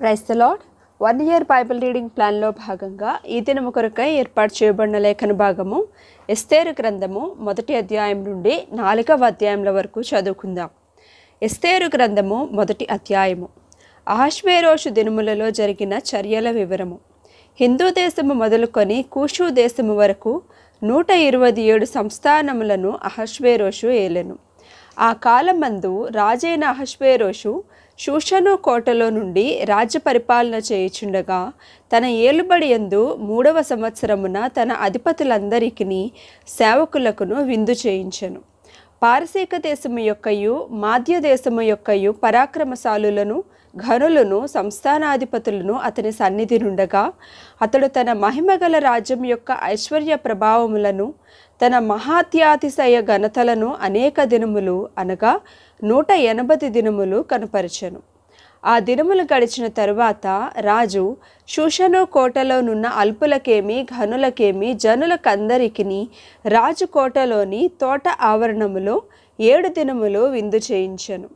price the Lord one year Bible reading ప్లాన్లో భాగంగా ఈ దినం కొరకై ఏర్పాటు చేయబడిన లేఖన భాగము ఎస్తేరు గ్రంథము మొదటి అధ్యాయం నుండి నాలుగవ అధ్యాయంల వరకు చదువుకుందాం ఎస్తేరు గ్రంథము మొదటి అధ్యాయము ఆశ్వేరోషు దినములలో జరిగిన చర్యల వివరము హిందూ దేశము మొదలుకొని కూషు దేశము వరకు నూట ఇరవై ఏడు సంస్థానములను అహశ్వేరోషు ఏలెను ఆ కాలమందు రాజైన అహశ్వేరోషు శూషను కోటలో నుండి రాజ్య పరిపాలన చేయుచుండగా తన ఏలుబడి ఎందు మూడవ సంవత్సరమున తన అధిపతులందరికీ సేవకులకును విందు చేయించెను పారసీక దేశము యొక్కయు మాధ్య దేశము యొక్కయు పరాక్రమశాలులను ఘనులను సంస్థానాధిపతులను అతని సన్నిధి నుండగా అతడు తన మహిమగల రాజ్యం యొక్క ఐశ్వర్య ప్రభావములను తన మహాత్యాతిశయ ఘనతలను అనేక దినములు అనగా నూట ఎనభై దినములు కనపరిచెను ఆ దినములు గడిచిన తరువాత రాజు షూషను కోటలోనున్న అల్పులకేమి ఘనులకేమి జనులకందరికి రాజు కోటలోని తోట ఆవరణములో ఏడు దినములు విందు చేయించెను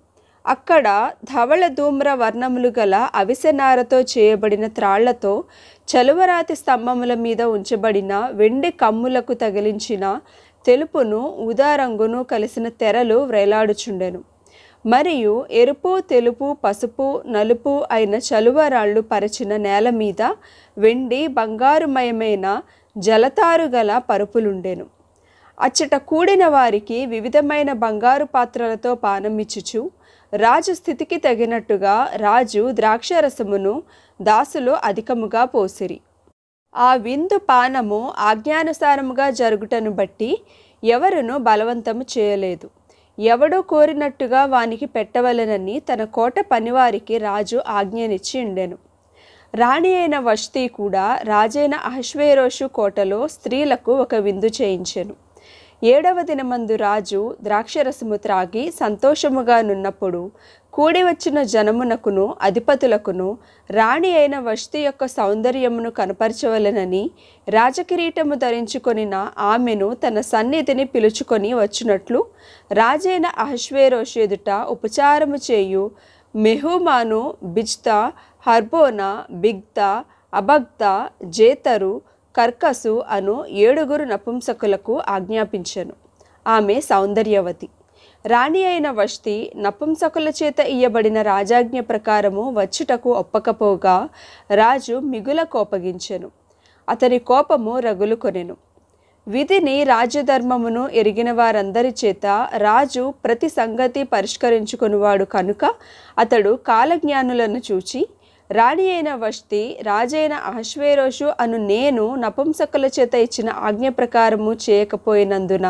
అక్కడ ధవళ ధూమ్ర వర్ణములు గల అవిసెనారతో చేయబడిన త్రాళ్లతో చలువరాతి స్తంభముల మీద ఉంచబడిన వెండి కమ్ములకు తగిలించిన తెలుపును ఉదారంగును కలిసిన తెరలు వ్రేలాడుచుండెను మరియు ఎరుపు తెలుపు పసుపు నలుపు అయిన చలువరాళ్ళు పరిచిన నేల మీద వెండి బంగారుమయమైన జలతారు గల పరుపులుండెను అచ్చట కూడిన వారికి వివిధమైన బంగారు పాత్రలతో పానమిచ్చుచు రాజు స్థితికి తగినట్టుగా రాజు ద్రాక్షరసమును దాసులు అధికముగా పోసిరి ఆ విందు పానము ఆజ్ఞానుసారముగా జరుగుటను బట్టి ఎవరును బలవంతము చేయలేదు ఎవడో కోరినట్టుగా వానికి పెట్టవలెనని తన కోట పనివారికి రాజు ఆజ్ఞనిచ్చి ఉండెను రాణి అయిన వస్తీ కూడా రాజైన అహశ్వేరోషు కోటలో స్త్రీలకు ఒక విందు చేయించెను ఏడవ దినమందు రాజు ద్రాక్షరసము త్రాగి సంతోషముగా నున్నప్పుడు కూడి వచ్చిన జనమునకును అధిపతులకును రాణి అయిన వస్తు యొక్క సౌందర్యమును కనపరచవలెనని రాజకిరీటము ధరించుకొనిన ఆమెను తన సన్నిధిని పిలుచుకొని వచ్చినట్లు రాజైన అహ్వేరోష్ ఎదుట ఉపచారము చేయు మెహుమాను బిజ్తా హర్బోనా బిగ్తా అబగ్తా జేతరు కర్కసు అను ఏడుగురు నపుంసకులకు ఆజ్ఞాపించను ఆమె సౌందర్యవతి రాణి అయిన వష్తి నపుంసకుల చేత ఇయ్యబడిన రాజాజ్ఞ ప్రకారము వచ్చుటకు ఒప్పకపోగా రాజు మిగుల కోపగించెను అతని కోపము రగులు కొనెను విధిని రాజధర్మమును ఎరిగిన వారందరి చేత రాజు ప్రతి సంగతి పరిష్కరించుకునివాడు కనుక అతడు కాలజ్ఞానులను చూచి రాణి అయిన వష్తి రాజైన అహశ్వేరోషు అను నేను నపుంసకుల చేత ఇచ్చిన ఆజ్ఞ ప్రకారము చేయకపోయినందున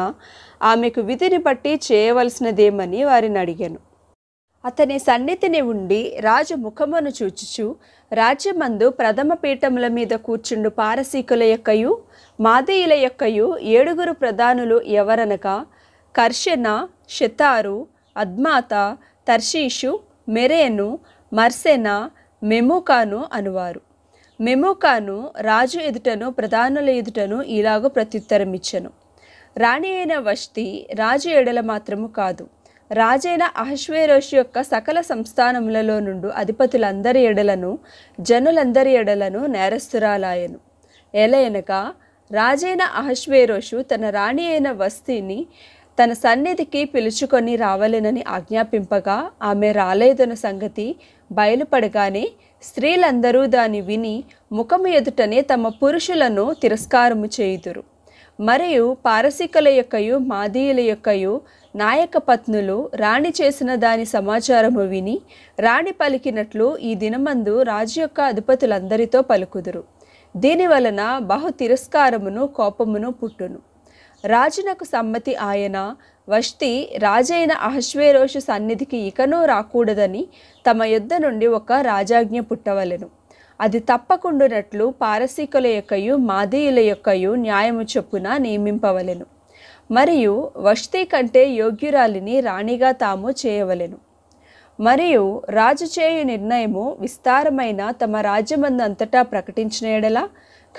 ఆమెకు విధిని బట్టి చేయవలసినదేమని వారిని అడిగాను అతని సన్నిధిని ఉండి రాజు ముఖమును చూచుచు రాజ్యమందు ప్రథమ పీఠముల మీద కూర్చుండు పారసీకుల యొక్కయు మాదేయుల యొక్కయు ఏడుగురు ప్రధానులు ఎవరనగా కర్షణ షెతారు అద్మాత తర్షీషు మెరేను మర్సెన మెముకాను అనువారు మెముకాను రాజు ఎదుటను ప్రధానుల ఎదుటను ఇలాగ ప్రత్యుత్తరమిచ్చను రాణి అయిన వష్టి రాజు ఎడల మాత్రము కాదు రాజైన అహశ్వేరోషి యొక్క సకల సంస్థానములలో నుండి అధిపతులందరి ఎడలను జనులందరి ఎడలను నేరస్తురాలాయను ఎలయనగా రాజైన అహశ్వేరోషు తన రాణి అయిన వస్తిని తన సన్నిధికి పిలుచుకొని రావలేనని ఆజ్ఞాపింపగా ఆమె రాలేదన్న సంగతి బయలుపడగానే స్త్రీలందరూ దాని విని ముఖము ఎదుటనే తమ పురుషులను తిరస్కారము చేయుదురు మరియు పారసికల యొక్కయు మాదీయుల యొక్కయు నాయక పత్నులు రాణి చేసిన దాని సమాచారము విని రాణి పలికినట్లు ఈ దినమందు రాజు యొక్క అధిపతులందరితో పలుకుదురు వలన బహు తిరస్కారమును కోపమును పుట్టును రాజునకు సమ్మతి ఆయన వష్తి రాజైన అహశ్వేరోషు సన్నిధికి ఇకనూ రాకూడదని తమ యుద్ధ నుండి ఒక రాజాజ్ఞ పుట్టవలెను అది తప్పకుండునట్లు పారసీకుల యొక్కయు మాదీయుల యొక్కయు న్యాయము చొప్పున నియమింపవలెను మరియు వస్తీ కంటే యోగ్యురాలిని రాణిగా తాము చేయవలెను మరియు రాజు చేయు నిర్ణయము విస్తారమైన తమ రాజ్యమందంతటా ప్రకటించిన ఎడల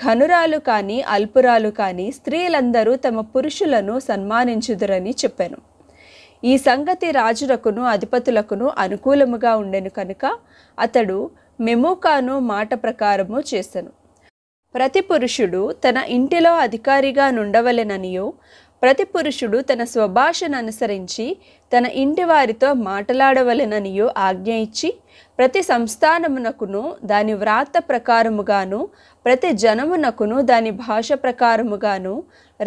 ఘనురాలు కానీ అల్పురాలు కానీ స్త్రీలందరూ తమ పురుషులను సన్మానించుదురని చెప్పాను ఈ సంగతి రాజులకును అధిపతులకును అనుకూలముగా ఉండెను కనుక అతడు మెమోకాను మాట ప్రకారము చేసెను ప్రతి పురుషుడు తన ఇంటిలో అధికారిగా నుండవలెననియో ప్రతి పురుషుడు తన స్వభాషను అనుసరించి తన ఇంటి వారితో మాట్లాడవలెననియో ఆజ్ఞ ఇచ్చి ప్రతి సంస్థానమునకును దాని వ్రాత ప్రకారముగాను ప్రతి జనమునకును దాని భాష ప్రకారముగాను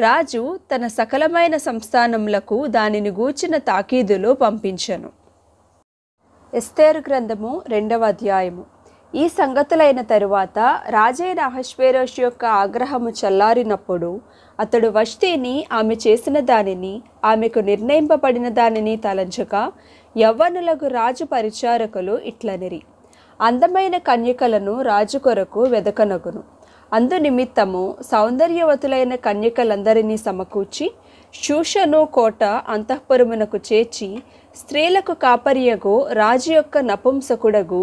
రాజు తన సకలమైన సంస్థానములకు దానిని గూర్చిన తాకీదులో పంపించను ఎస్తేరు గ్రంథము రెండవ అధ్యాయము ఈ సంగతులైన తరువాత రాజైన అహశ్వేరోష్ యొక్క ఆగ్రహము చల్లారినప్పుడు అతడు వష్టిని ఆమె చేసిన దానిని ఆమెకు నిర్ణయింపబడిన దానిని తలంచక యవ్వనులకు రాజు పరిచారకులు ఇట్లనిరి అందమైన కన్యకలను రాజు కొరకు వెదకనగును అందునిమిత్తము సౌందర్యవతులైన కన్యకలందరినీ సమకూర్చి శూషను కోట అంతఃపురమునకు చేర్చి స్త్రీలకు కాపరియగు రాజు యొక్క నపుంసకుడగు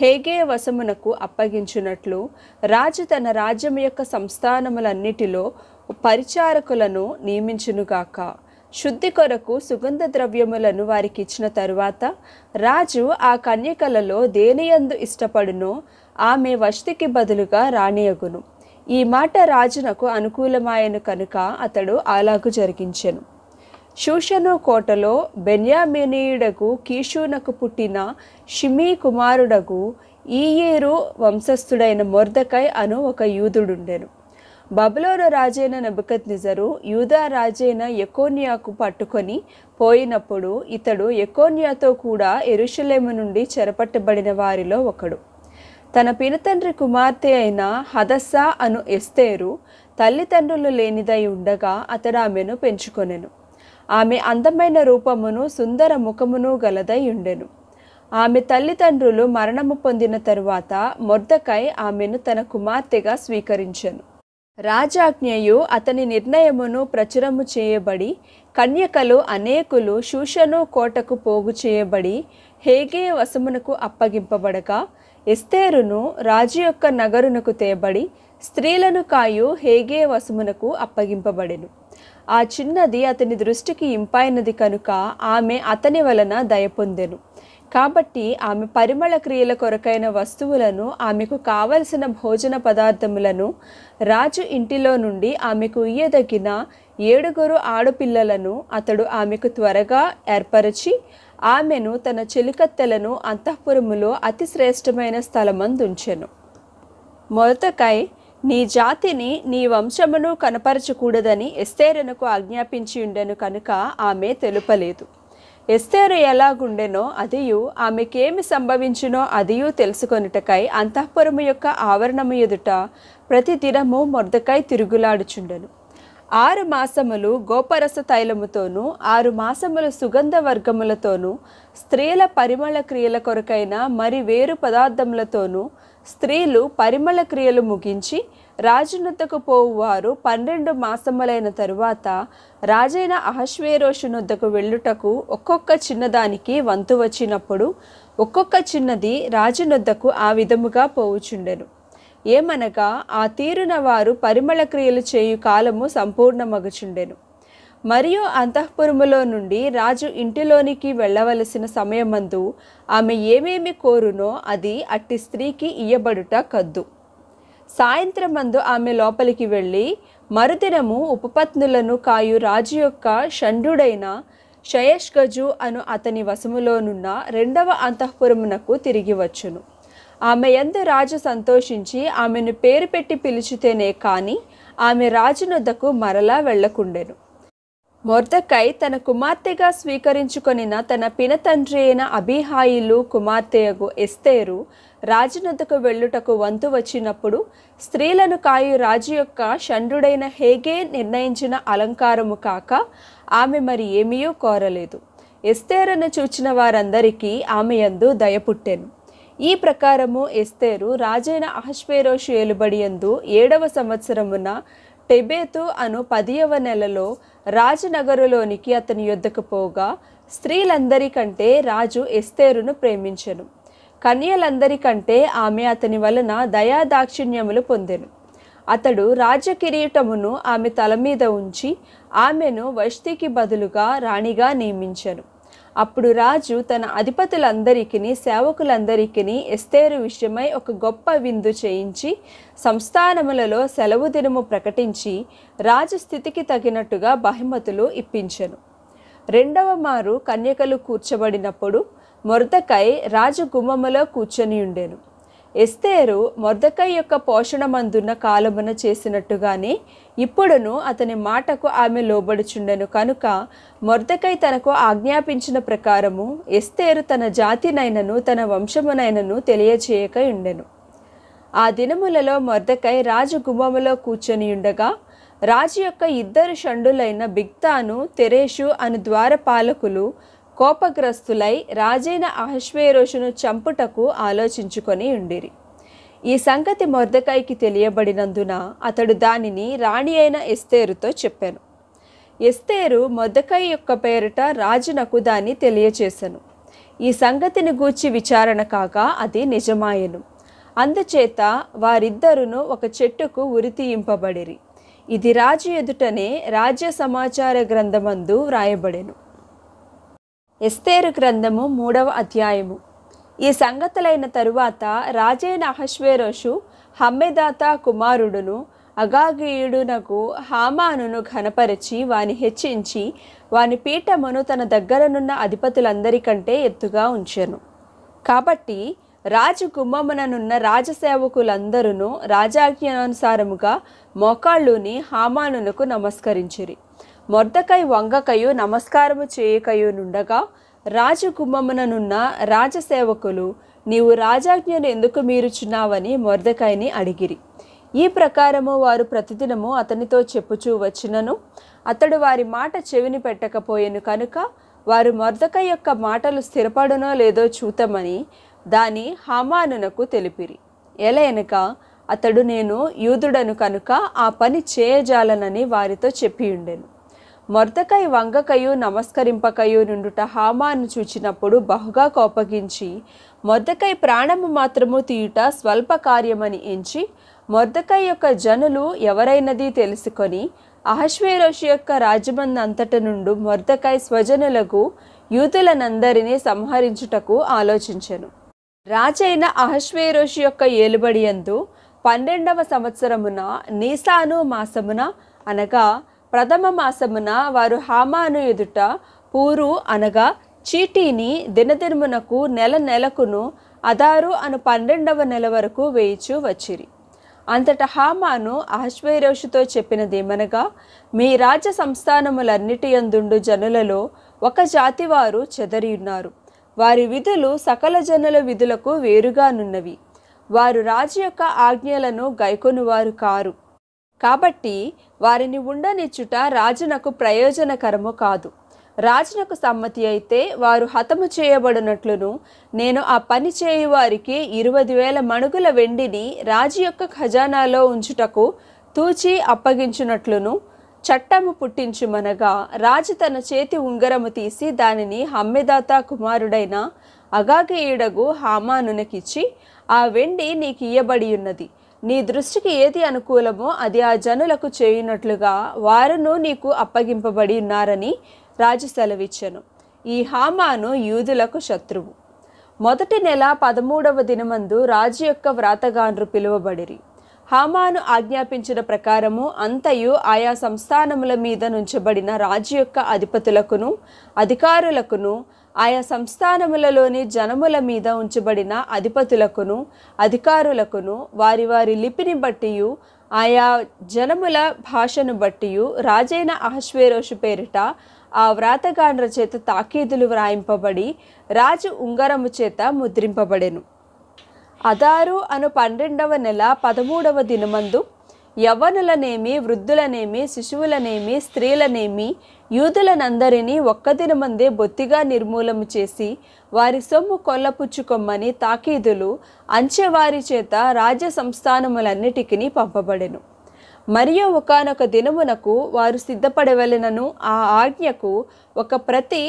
హేగే వశమునకు అప్పగించినట్లు రాజు తన రాజ్యం యొక్క సంస్థానములన్నిటిలో పరిచారకులను నియమించునుగాక శుద్ధి కొరకు సుగంధ ద్రవ్యములను వారికి ఇచ్చిన తరువాత రాజు ఆ కన్యకలలో దేనియందు ఇష్టపడునో ఆమె వష్తికి బదులుగా రాణియగును ఈ మాట రాజునకు అనుకూలమాయను కనుక అతడు అలాగు జరిగించెను షూషను కోటలో బెన్యామినీయుడకు కీషూనకు పుట్టిన షిమీ కుమారుడకు ఈయేరు వంశస్థుడైన మొర్దకై అను ఒక యూదుడుండెను బబులోను రాజైన నబకత్ నిజరు యూదా రాజైన ఎకోనియాకు పట్టుకొని పోయినప్పుడు ఇతడు ఎకోనియాతో కూడా ఎరుషలేము నుండి చెరపట్టబడిన వారిలో ఒకడు తన పినతండ్రి కుమార్తె అయిన హదస్సా అను ఎస్తేరు తల్లిదండ్రులు లేనిదై ఉండగా అతడు ఆమెను పెంచుకొనెను ఆమె అందమైన రూపమును సుందర ముఖమును గలదై ఉండెను ఆమె తల్లిదండ్రులు మరణము పొందిన తరువాత మొర్దకై ఆమెను తన కుమార్తెగా స్వీకరించెను రాజాజ్ఞయు అతని నిర్ణయమును ప్రచురము చేయబడి కన్యకలు అనేకులు శూషను కోటకు పోగు చేయబడి హేగే వసమునకు అప్పగింపబడగా ఎస్తేరును రాజు యొక్క నగరునకు తేబడి స్త్రీలను కాయు హేగే వసమునకు అప్పగింపబడెను ఆ చిన్నది అతని దృష్టికి ఇంపైనది కనుక ఆమె అతని వలన దయపొందెను కాబట్టి ఆమె పరిమళ క్రియల కొరకైన వస్తువులను ఆమెకు కావలసిన భోజన పదార్థములను రాజు ఇంటిలో నుండి ఆమెకు ఇయ్యదగిన ఏడుగురు ఆడపిల్లలను అతడు ఆమెకు త్వరగా ఏర్పరచి ఆమెను తన చెలికత్తెలను అంతఃపురములో అతి శ్రేష్టమైన స్థలమందుంచెను మొదటకై నీ జాతిని నీ వంశమును కనపరచకూడదని ఆజ్ఞాపించి ఆజ్ఞాపించియుండెను కనుక ఆమె తెలుపలేదు ఎస్తేరు ఎలాగుండెనో అదియు ఆమెకేమి సంభవించునో అదియు తెలుసుకొనుటకై అంతఃపురము యొక్క ఆవరణము ఎదుట ప్రతి దినము మొర్దకై తిరుగులాడుచుండెను ఆరు మాసములు గోపరస తైలముతోనూ ఆరు మాసములు సుగంధ వర్గములతోనూ స్త్రీల పరిమళ క్రియల కొరకైన మరి వేరు పదార్థములతోనూ స్త్రీలు పరిమళ క్రియలు ముగించి రాజునొద్దకు పోవువారు పన్నెండు మాసములైన తరువాత రాజైన అహశ్వేరోషునొద్దకు వెళ్ళుటకు ఒక్కొక్క చిన్నదానికి వంతు వచ్చినప్పుడు ఒక్కొక్క చిన్నది రాజునొద్దకు ఆ విధముగా పోవుచుండెను ఏమనగా ఆ తీరున వారు పరిమళ క్రియలు చేయు కాలము సంపూర్ణమగుచుండెను మరియు అంతఃపురములో నుండి రాజు ఇంటిలోనికి వెళ్ళవలసిన సమయమందు ఆమె ఏమేమి కోరునో అది అట్టి స్త్రీకి ఇయ్యబడుట కద్దు సాయంత్రమందు ఆమె లోపలికి వెళ్ళి మరుదినము ఉపపత్నులను కాయు రాజు యొక్క షండుడైన శయష్గజు అను అతని వశములోనున్న రెండవ అంతఃపురమునకు తిరిగి వచ్చును ఆమె ఎందు రాజు సంతోషించి ఆమెను పేరు పెట్టి పిలిచితేనే కానీ ఆమె రాజునొద్దకు మరలా వెళ్లకుండెను మొర్దకై తన కుమార్తెగా స్వీకరించుకొనిన తన పినతండ్రి అయిన అభిహాయిలు కుమార్తెయగు ఎస్తేరు రాజునొద్దకు వెళ్ళుటకు వంతు వచ్చినప్పుడు స్త్రీలను కాయు రాజు యొక్క షండ్రుడైన హేగే నిర్ణయించిన అలంకారము కాక ఆమె మరి ఏమీయో కోరలేదు ఎస్తేరను చూచిన వారందరికీ ఆమె యందు దయపుట్టెను ఈ ప్రకారము ఎస్తేరు రాజైన అహస్వేరోషు ఏలుబడియందు ఏడవ సంవత్సరమున టెబేతు అను పదియవ నెలలో రాజనగరులోనికి అతని యుద్ధకు పోగా స్త్రీలందరికంటే రాజు ఎస్తేరును ప్రేమించెను కన్యలందరికంటే ఆమె అతని వలన దయాదాక్షిణ్యములు పొందెను అతడు రాజకిరీటమును ఆమె తల మీద ఉంచి ఆమెను వష్తికి బదులుగా రాణిగా నియమించెను అప్పుడు రాజు తన అధిపతులందరికీ సేవకులందరికీ ఎస్తేరు విషయమై ఒక గొప్ప విందు చేయించి సంస్థానములలో సెలవు దినము ప్రకటించి రాజు స్థితికి తగినట్టుగా బహిమతులు ఇప్పించెను రెండవ మారు కన్యకలు కూర్చబడినప్పుడు మొరతకై రాజు గుమ్మములో కూర్చొని ఉండెను ఎస్తేరు మొర్దకై యొక్క పోషణ మందున్న కాలమున చేసినట్టుగానే ఇప్పుడును అతని మాటకు ఆమె లోబడుచుండెను కనుక మొర్దకై తనకు ఆజ్ఞాపించిన ప్రకారము ఎస్తేరు తన జాతినైనను తన వంశమునైనను తెలియచేయక ఉండెను ఆ దినములలో మొర్దకై రాజు గుమ్మములో కూర్చొని ఉండగా రాజు యొక్క ఇద్దరు షండులైన బిగ్తాను తెరేషు అను ద్వారపాలకులు కోపగ్రస్తులై రాజైన అహశ్వేరోషును చంపుటకు ఆలోచించుకొని ఉండిరి ఈ సంగతి మొర్దకాయికి తెలియబడినందున అతడు దానిని రాణి అయిన ఎస్తేరుతో చెప్పాను ఎస్తేరు మొదకాయ యొక్క పేరిట రాజునకు దాన్ని తెలియచేశాను ఈ సంగతిని గూర్చి విచారణ కాక అది నిజమాయను అందుచేత వారిద్దరును ఒక చెట్టుకు ఉరితీయింపబడిరి ఇది రాజు ఎదుటనే రాజ్య సమాచార గ్రంథమందు వ్రాయబడెను ఎస్తేరు గ్రంథము మూడవ అధ్యాయము ఈ సంగతులైన తరువాత రాజైన అహశ్వేరోషు హమ్మెదాత కుమారుడును అగాగీయుడునకు హామానును ఘనపరిచి వాని హెచ్చించి వాని పీఠమును తన దగ్గరనున్న అధిపతులందరికంటే ఎత్తుగా ఉంచెను కాబట్టి రాజు గుమ్మముననున్న రాజసేవకులందరూ రాజాజ్ఞానుసారముగా మోకాళ్ళుని హామానునకు నమస్కరించిరి మొర్దకై వంగకయు నమస్కారము చేయకయు నుండగా రాజగుమ్మముననున్న రాజసేవకులు నీవు రాజాజ్ఞను ఎందుకు మీరుచున్నావని మొర్దకాయని అడిగిరి ఈ ప్రకారము వారు ప్రతిదినము అతనితో చెప్పుచూ వచ్చినను అతడు వారి మాట చెవిని పెట్టకపోయేను కనుక వారు మొర్దక యొక్క మాటలు స్థిరపడునో లేదో చూతమని దాని హమానునకు తెలిపిరి ఎలయనక అతడు నేను యూదుడను కనుక ఆ పని చేయజాలనని వారితో చెప్పియుండెను మొరతకై వంగకయు నమస్కరింపకయు నుండుట హామాను చూచినప్పుడు బహుగా కోపగించి మొరదకై ప్రాణము మాత్రము తీయుట స్వల్ప కార్యమని ఎంచి మొరదకై యొక్క జనులు ఎవరైనది తెలుసుకొని అహశ్వేరోషి యొక్క రాజమంది అంతట నుండు మొర్దకై స్వజనులకు యూతులనందరినీ సంహరించుటకు ఆలోచించెను రాజైన అహశ్వేరోషి యొక్క ఏలుబడియందు పన్నెండవ సంవత్సరమున నీసాను మాసమున అనగా ప్రథమ మాసమున వారు హామాను ఎదుట పూరు అనగా చీటీని దినదిర్మునకు నెల నెలకును అదారు అను పన్నెండవ నెల వరకు వేయిచు వచ్చిరి అంతట హామాను అహశ్వైరోషుతో చెప్పినదేమనగా మీ రాజ్య సంస్థానములన్నిటి యందుండు జనులలో ఒక జాతి వారు చెదరియున్నారు వారి విధులు సకల జనుల విధులకు వేరుగానున్నవి వారు రాజు యొక్క ఆజ్ఞలను గైకొనువారు కారు కాబట్టి వారిని ఉండనిచ్చుట రాజునకు ప్రయోజనకరము కాదు రాజునకు సమ్మతి అయితే వారు హతము చేయబడినట్లును నేను ఆ పని చేయువారికి ఇరవై వేల మణుగుల వెండిని రాజు యొక్క ఖజానాలో ఉంచుటకు తూచి అప్పగించినట్లును చట్టము పుట్టించుమనగా రాజు తన చేతి ఉంగరము తీసి దానిని హమ్మెదాత కుమారుడైన అగాగేయుడగు హామానునకిచ్చి ఆ వెండి నీకు ఇయ్యబడి ఉన్నది నీ దృష్టికి ఏది అనుకూలమో అది ఆ జనులకు చేయునట్లుగా వారును నీకు అప్పగింపబడి ఉన్నారని రాజు సెలవిచ్చను ఈ హామాను యూదులకు శత్రువు మొదటి నెల పదమూడవ దినమందు రాజు యొక్క వ్రాతగాన్రు పిలువబడిరి హామాను ఆజ్ఞాపించిన ప్రకారము అంతయు ఆయా సంస్థానముల మీద నుంచబడిన రాజు యొక్క అధిపతులకును అధికారులకును ఆయా సంస్థానములలోని జనముల మీద ఉంచబడిన అధిపతులకును అధికారులకును వారి వారి లిపిని బట్టియు ఆయా జనముల భాషను బట్టియు రాజైన అహశ్వేరోషు పేరిట ఆ వ్రాతగాండ్ర చేత తాకీదులు వ్రాయింపబడి రాజు ఉంగరము చేత ముద్రింపబడెను అదారు అను పన్నెండవ నెల పదమూడవ దినమందు యవ్వనులనేమి వృద్ధులనేమి శిశువులనేమి స్త్రీలనేమి యూదులనందరినీ ఒక్కదిన ముందే బొత్తిగా నిర్మూలము చేసి వారి సొమ్ము కొల్లపుచ్చుకొమ్మని తాకీదులు అంచెవారి చేత రాజ్య సంస్థానములన్నిటికీ పంపబడెను మరియు ఒకనొక దినమునకు వారు సిద్ధపడవలెనను ఆ ఆజ్ఞకు ఒక ప్రతి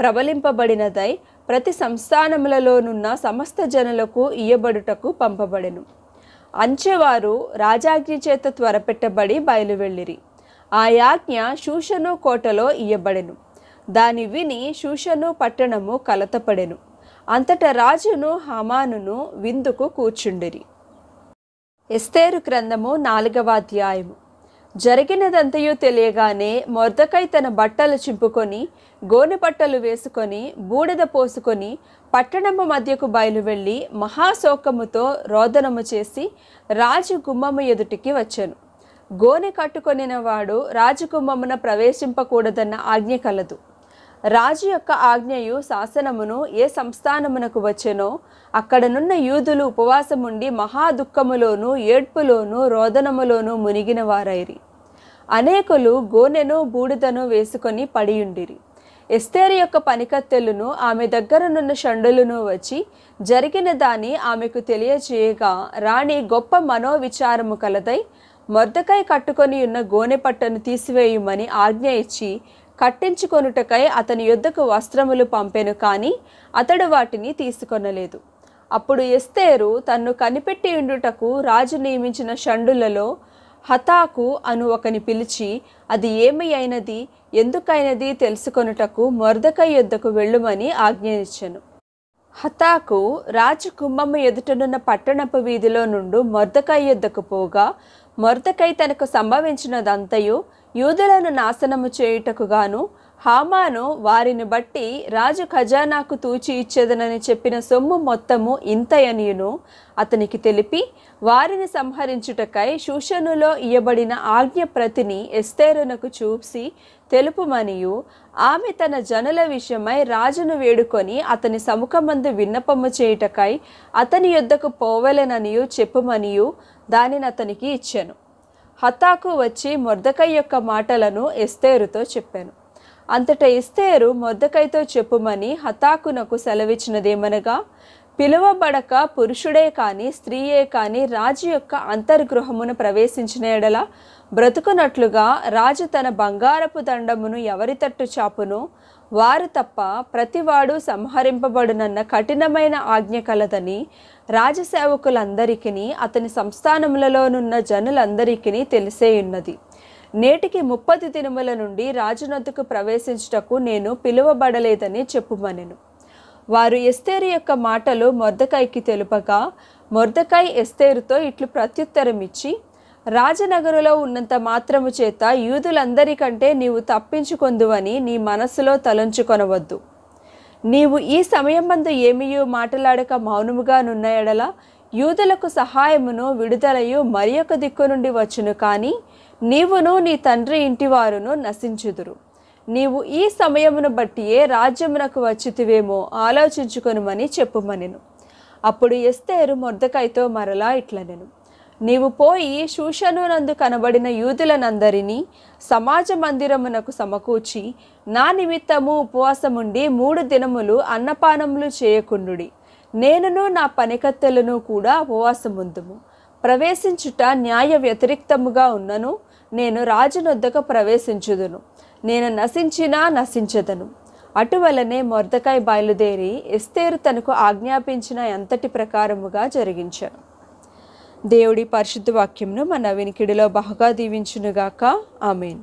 ప్రబలింపబడినదై ప్రతి సంస్థానములలోనున్న సమస్త జనులకు ఇయ్యబడుటకు పంపబడెను అంచెవారు రాజాజ్ఞ చేత త్వరపెట్టబడి బయలువెళ్ళిరి ఆ యాజ్ఞ శూషను కోటలో ఇయ్యబడెను దాని విని శూషను పట్టణము కలతపడెను అంతట రాజును హమానును విందుకు కూర్చుండిరి ఎస్తేరు గ్రంథము నాలుగవ అధ్యాయము జరిగినదంతయు తెలియగానే మొర్దకై తన బట్టలు చింపుకొని గోనె బట్టలు వేసుకొని బూడిద పోసుకొని పట్టణము మధ్యకు బయలువెళ్ళి మహాశోకముతో రోదనము చేసి రాజు గుమ్మము ఎదుటికి వచ్చాను గోనె కట్టుకొనిన వాడు రాజకుంభమున ప్రవేశింపకూడదన్న ఆజ్ఞ కలదు రాజు యొక్క ఆజ్ఞయు శాసనమును ఏ సంస్థానమునకు వచ్చెనో అక్కడనున్న యూదులు ఉపవాసముండి మహాదుఃఖములోను ఏడ్పులోను రోదనములోను మునిగిన వారైరి అనేకులు గోనెను బూడిదను వేసుకొని పడియుండిరి ఎస్తేరి యొక్క పనికత్తెలను ఆమె దగ్గరనున్న షండులను వచ్చి జరిగిన దాన్ని ఆమెకు తెలియజేయగా రాణి గొప్ప మనోవిచారము కలదై మొద్దకాయ కట్టుకొని ఉన్న గోనె పట్టను ఆజ్ఞ ఇచ్చి కట్టించుకొనుటకై అతని యుద్ధకు వస్త్రములు పంపెను కానీ అతడు వాటిని తీసుకొనలేదు అప్పుడు ఎస్తేరు తన్ను కనిపెట్టి ఉండుటకు రాజు నియమించిన షండులలో హతాకు అను ఒకని పిలిచి అది ఏమి అయినది ఎందుకైనది తెలుసుకొనుటకు మొరదక యుద్ధకు వెళ్ళుమని ఆజ్ఞయించను హతాకు రాజు ఎదుటనున్న పట్టణపు వీధిలో నుండు మొర్దకాయ యుద్ధకు పోగా మొరతకై తనకు సంభవించినదంతయు యూదులను నాశనము చేయుటకు గాను హామాను వారిని బట్టి రాజు ఖజానాకు తూచి ఇచ్చేదనని చెప్పిన సొమ్ము మొత్తము ఇంతయనియును అతనికి తెలిపి వారిని సంహరించుటకై శూషణులో ఇయ్యబడిన ఆజ్ఞ ప్రతిని ఎస్తేరునకు చూసి తెలుపుమనియు ఆమె తన జనుల విషయమై రాజును వేడుకొని అతని సముఖమందు విన్నపము చేయుటకై అతని యుద్ధకు పోవలెననియు చెప్పుమనియు దానిని అతనికి ఇచ్చాను హతాకు వచ్చి మొర్దకై యొక్క మాటలను ఎస్తేరుతో చెప్పాను అంతట ఎస్తేరు మొర్దకైతో చెప్పుమని హతాకునకు సెలవిచ్చినదేమనగా పిలువబడక పురుషుడే కానీ స్త్రీయే కానీ రాజు యొక్క అంతర్గృహమును ప్రవేశించిన ఎడల బ్రతుకునట్లుగా రాజు తన బంగారపు దండమును ఎవరి తట్టు చాపును వారు తప్ప ప్రతివాడు సంహరింపబడునన్న కఠినమైన ఆజ్ఞ కలదని రాజసేవకులందరికీ అతని సంస్థానములలోనున్న జనులందరికీ తెలిసేయున్నది నేటికి ముప్పది దినముల నుండి రాజునొద్దుకు ప్రవేశించుటకు నేను పిలువబడలేదని చెప్పుమనెను వారు ఎస్తేరు యొక్క మాటలు మొర్దకాయకి తెలుపగా మొర్దకై ఎస్తేరుతో ఇట్లు ప్రత్యుత్తరమిచ్చి రాజనగరులో ఉన్నంత మాత్రము చేత యూదులందరికంటే నీవు తప్పించుకొందువని నీ మనస్సులో తలంచుకొనవద్దు నీవు ఈ సమయం మందు ఏమియూ మాట్లాడక మౌనముగా నున్నయడల యూదులకు సహాయమును విడుదలయు మరి ఒక దిక్కు నుండి వచ్చును కానీ నీవును నీ తండ్రి ఇంటివారును నశించుదురు నీవు ఈ సమయమును బట్టియే రాజ్యమునకు వచ్చితివేమో ఆలోచించుకొనుమని చెప్పుమనెను అప్పుడు ఎస్తేరు మొర్దకైతో మరలా ఇట్లనెను నీవు పోయి శూషనునందు కనబడిన యూదులనందరినీ సమాజ మందిరమునకు సమకూర్చి నా నిమిత్తము ఉపవాసముండి మూడు దినములు అన్నపానములు చేయకుండుడి నేనును నా పనికత్తెలను కూడా ఉపవాసముందుము ప్రవేశించుట న్యాయ వ్యతిరిక్తముగా ఉన్నను నేను రాజునొద్దకు ప్రవేశించుదును నేను నశించినా నశించదను అటువలనే మొర్దకాయ బయలుదేరి ఎస్తేరు తనకు ఆజ్ఞాపించిన ఎంతటి ప్రకారముగా జరిగించాను దేవుడి పరిశుద్ధ వాక్యంను మన వినికిడిలో బాగా దీవించునుగాక ఆమెన్